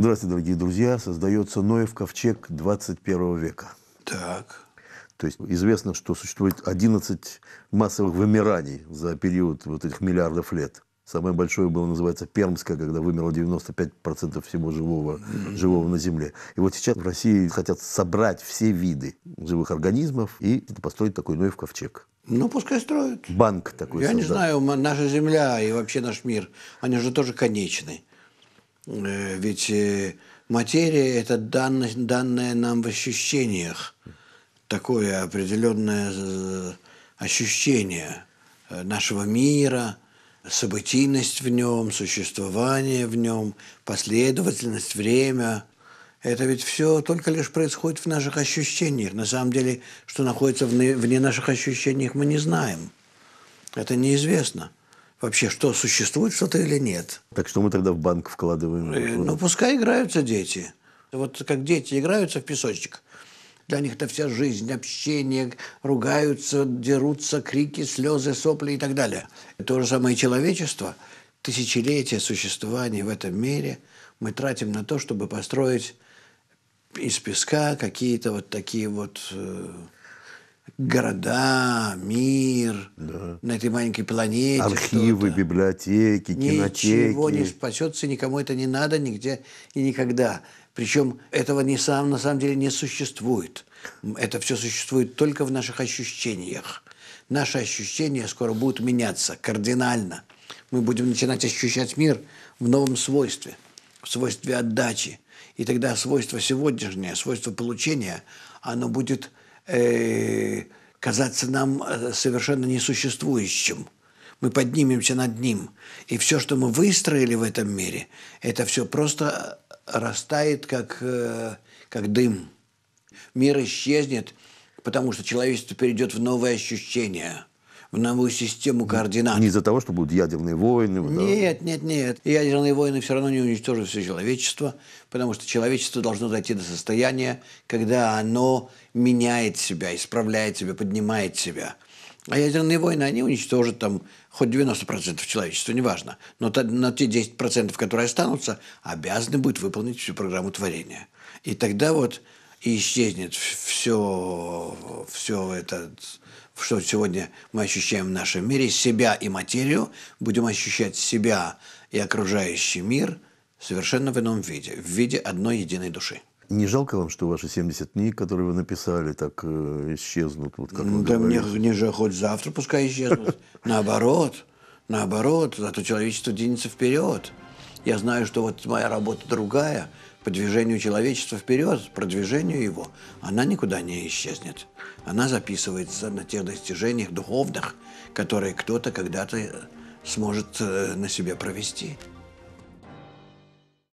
Здравствуйте, дорогие друзья. Создается Ноев ковчег 21 века. Так. То есть известно, что существует 11 массовых вымираний за период вот этих миллиардов лет. Самое большое было, называется, Пермское, когда вымерло 95% всего живого, живого на Земле. И вот сейчас в России хотят собрать все виды живых организмов и построить такой Ноев ковчег. Ну, пускай строят. Банк такой. Я создал. не знаю, наша Земля и вообще наш мир, они же тоже конечны. Э, ведь э, материя – это данное, нам в ощущениях, такое определенное э, ощущение нашего мира, событийность в нем, существование в нем, последовательность, время. Это ведь все только лишь происходит в наших ощущениях. На самом деле, что находится вне наших ощущениях, мы не знаем. Это неизвестно вообще, что существует что-то или нет. Так что мы тогда в банк вкладываем? Э, ну, пускай играются дети. Вот как дети играются в песочек. Для них это вся жизнь, общение, ругаются, дерутся, крики, слезы, сопли и так далее. То же самое человечество. Тысячелетия существования в этом мире мы тратим на то, чтобы построить из песка какие-то вот такие вот э, города, мир да. на этой маленькой планете. Архивы, библиотеки, кинотеки. Ничего не спасется, никому это не надо нигде и никогда. Причем этого не сам, на самом деле не существует. Это все существует только в наших ощущениях. Наши ощущения скоро будут меняться кардинально. Мы будем начинать ощущать мир в новом свойстве, в свойстве отдачи. И тогда свойство сегодняшнее, свойство получения, оно будет – Э, казаться нам э, совершенно несуществующим. Мы поднимемся над ним. И все, что мы выстроили в этом мире, это все просто э, растает, как, как дым. Мир исчезнет, потому что человечество перейдет в новые ощущения – в новую систему координат. Не из-за того, что будут ядерные войны? Да? Нет, нет, нет. Ядерные войны все равно не уничтожат все человечество, потому что человечество должно дойти до состояния, когда оно меняет себя, исправляет себя, поднимает себя. А ядерные войны, они уничтожат там хоть 90% человечества, неважно. Но, на те 10%, которые останутся, обязаны будут выполнить всю программу творения. И тогда вот и исчезнет все, все это, что сегодня мы ощущаем в нашем мире, себя и материю, будем ощущать себя и окружающий мир совершенно в ином виде, в виде одной единой души. Не жалко вам, что ваши 70 книг, которые вы написали, так э, исчезнут? Вот как да мне, мне же хоть завтра пускай исчезнут. Наоборот, наоборот, зато человечество двинется вперед. Я знаю, что вот моя работа другая, по движению человечества вперед, продвижению его, она никуда не исчезнет. Она записывается на тех достижениях духовных, которые кто-то когда-то э, сможет э, на себе провести.